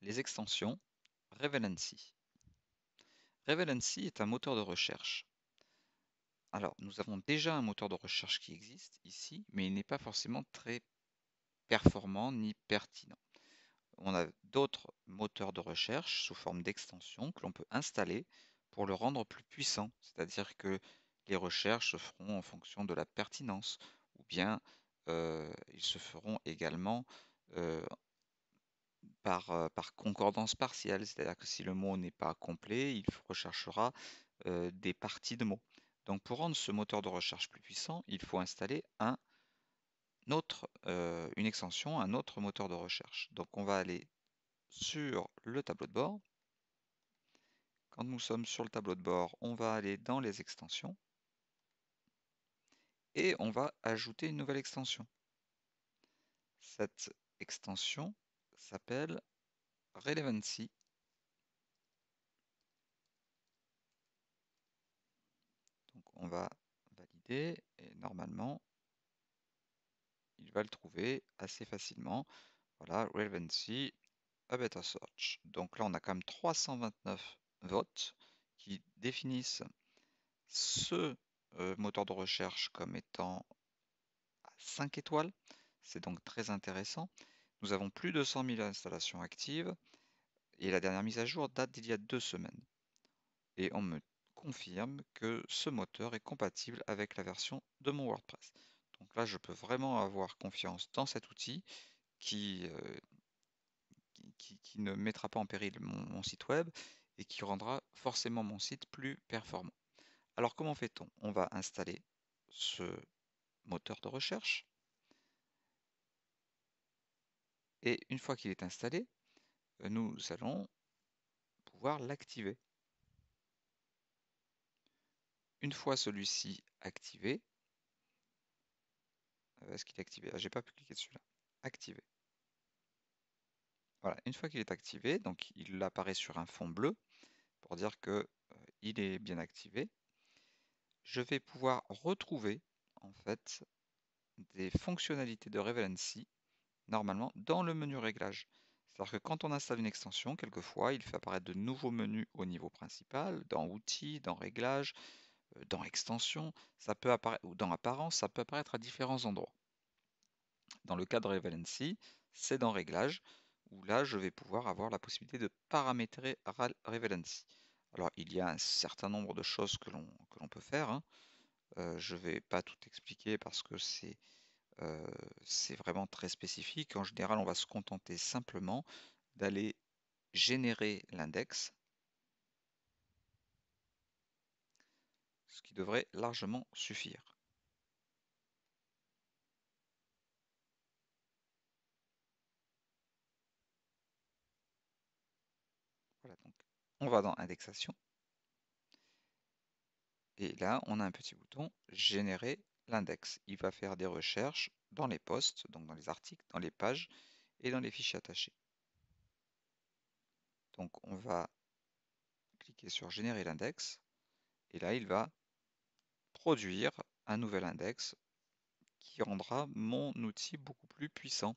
les extensions Revelancy. Revelancy est un moteur de recherche. Alors, nous avons déjà un moteur de recherche qui existe ici, mais il n'est pas forcément très performant ni pertinent. On a d'autres moteurs de recherche sous forme d'extensions que l'on peut installer pour le rendre plus puissant, c'est-à-dire que les recherches se feront en fonction de la pertinence, ou bien euh, ils se feront également euh, par, concordance partielle, c'est-à-dire que si le mot n'est pas complet, il recherchera des parties de mots. Donc pour rendre ce moteur de recherche plus puissant, il faut installer une extension, un autre moteur de recherche. Donc on va aller sur le tableau de bord. Quand nous sommes sur le tableau de bord, on va aller dans les extensions et on va ajouter une nouvelle extension. Cette extension s'appelle Relevancy. Donc on va valider et normalement il va le trouver assez facilement. Voilà, Relevancy, a better search. Donc là on a quand même 329 votes qui définissent ce euh, moteur de recherche comme étant à 5 étoiles. C'est donc très intéressant. Nous avons plus de 100 000 installations actives et la dernière mise à jour date d'il y a deux semaines. Et on me confirme que ce moteur est compatible avec la version de mon WordPress. Donc là, je peux vraiment avoir confiance dans cet outil qui, euh, ne mettra pas en péril mon site web et qui rendra forcément mon site plus performant. Alors comment fait-on On va installer ce moteur de recherche Et une fois qu'il est installé, euh, nous allons pouvoir l'activer. Une fois celui-ci activé, euh, est-ce qu'il est activé ah, J'ai pas pu cliquer dessus là. Activé. Voilà, une fois qu'il est activé, donc il apparaît sur un fond bleu pour dire que euh, il est bien activé. Je vais pouvoir retrouver en fait des fonctionnalités de Revelancy normalement dans le menu réglage. C'est-à-dire que quand on installe une extension, quelquefois, il fait apparaître de nouveaux menus au niveau principal, dans outils, dans réglages, euh, dans Extensions, ça peut apparaître, ou dans apparence, ça peut apparaître à différents endroits. Dans le cas de Revalency, c'est dans réglages, où là, je vais pouvoir avoir la possibilité de paramétrer Revalency. Alors, il y a un certain nombre de choses que l'on peut faire. Hein. Euh, je ne vais pas tout expliquer parce que c'est euh, c'est vraiment très spécifique. En général, on va se contenter simplement d'aller générer l'index, ce qui devrait largement suffire. donc on va dans indexation. Et là, on a un petit bouton générer l'index. Il va faire des recherches dans les posts, donc dans les articles, dans les pages et dans les fichiers attachés. Donc on va cliquer sur générer l'index et là il va produire un nouvel index qui rendra mon outil beaucoup plus puissant.